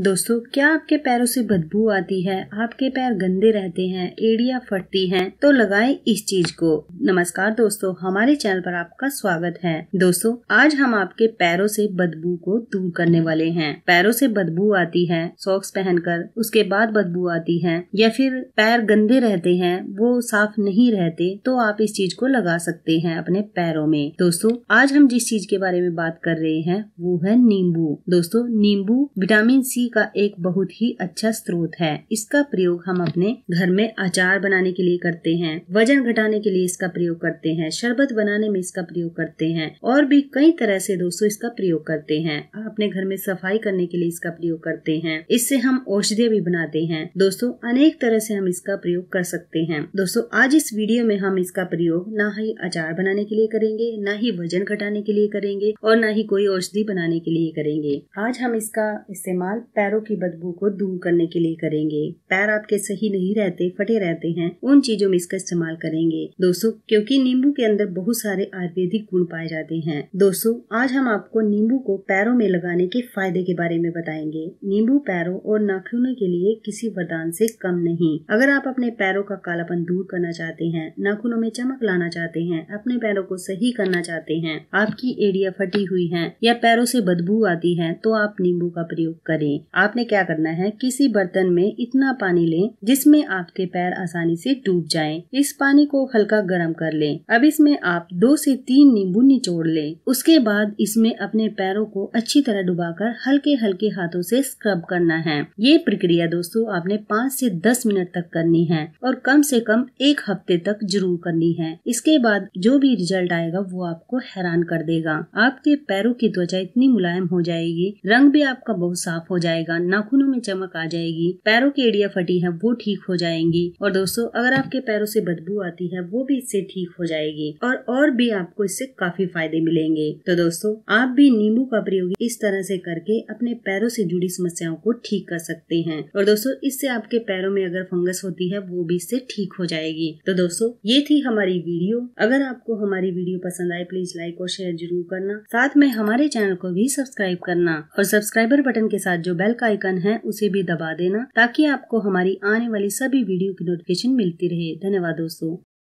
दोस्तों क्या आपके पैरों से बदबू आती है आपके पैर गंदे रहते हैं एड़िया फटती हैं तो लगाएं इस चीज को नमस्कार दोस्तों हमारे चैनल पर आपका स्वागत है दोस्तों आज हम आपके पैरों से बदबू को दूर करने वाले हैं पैरों से बदबू आती है सॉक्स पहनकर उसके बाद बदबू आती है या फिर पैर गंदे रहते हैं वो साफ नहीं रहते तो आप इस चीज को लगा सकते हैं अपने पैरों में दोस्तों आज हम जिस चीज के बारे में बात कर रहे हैं वो है नींबू दोस्तों नींबू विटामिन सी का एक बहुत ही अच्छा स्रोत है इसका प्रयोग हम अपने घर में अचार बनाने के लिए करते हैं वजन घटाने के लिए इसका प्रयोग करते हैं शरबत बनाने में इसका प्रयोग करते हैं और भी कई तरह से दोस्तों इसका प्रयोग करते हैं अपने घर में सफाई करने के लिए इसका प्रयोग करते हैं इससे हम औषधियाँ भी बनाते हैं दोस्तों अनेक तरह से हम इसका प्रयोग कर सकते हैं दोस्तों आज इस वीडियो में हम इसका प्रयोग न ही अचार बनाने के लिए करेंगे न ही वजन घटाने के लिए करेंगे और न ही कोई औषधि बनाने के लिए करेंगे आज हम इसका इस्तेमाल पैरों की बदबू को दूर करने के लिए करेंगे पैर आपके सही नहीं रहते फटे रहते हैं उन चीजों में इसका इस्तेमाल करेंगे दोस्तों क्योंकि नींबू के अंदर बहुत सारे आयुर्वेदिक गुण पाए जाते हैं दोस्तों आज हम आपको नींबू को पैरों में लगाने के फायदे के बारे में बताएंगे नींबू पैरों और नाखूनों के लिए किसी वरदान से कम नहीं अगर आप अपने पैरों का कालापन दूर करना चाहते हैं नाखूनों में चमक लाना चाहते हैं अपने पैरों को सही करना चाहते हैं आपकी एड़िया फटी हुई है या पैरों से बदबू आती है तो आप नींबू का प्रयोग करें नहीं आपने क्या करना है किसी बर्तन में इतना पानी लें जिसमें आपके पैर आसानी से डूब जाएं। इस पानी को हल्का गर्म कर लें अब इसमें आप दो से तीन नींबू निचोड़ लें उसके बाद इसमें अपने पैरों को अच्छी तरह डुबाकर हल्के हल्के हाथों से स्क्रब करना है ये प्रक्रिया दोस्तों आपने पाँच से दस मिनट तक करनी है और कम से कम एक हफ्ते तक जरूर करनी है इसके बाद जो भी रिजल्ट आएगा वो आपको हैरान कर देगा आपके पैरों की त्वचा इतनी मुलायम हो जाएगी रंग भी आपका बहुत साफ हो जाएगा जाएगा नाखूनों में चमक आ जाएगी पैरों की एड़िया फटी है वो ठीक हो जाएंगी और दोस्तों अगर आपके पैरों से बदबू आती है वो भी इससे ठीक हो जाएगी और और भी आपको इससे काफी फायदे मिलेंगे तो दोस्तों आप भी नींबू का प्रयोग इस तरह से करके अपने पैरों से जुड़ी समस्याओं को ठीक कर सकते हैं और दोस्तों इससे आपके पैरों में अगर फंगस होती है वो भी इससे ठीक हो जाएगी तो दोस्तों ये थी हमारी वीडियो अगर आपको हमारी वीडियो पसंद आए प्लीज लाइक और शेयर जरूर करना साथ में हमारे चैनल को भी सब्सक्राइब करना और सब्सक्राइबर बटन के साथ जो बेल का आइकन है उसे भी दबा देना ताकि आपको हमारी आने वाली सभी वीडियो की नोटिफिकेशन मिलती रहे धन्यवाद दोस्तों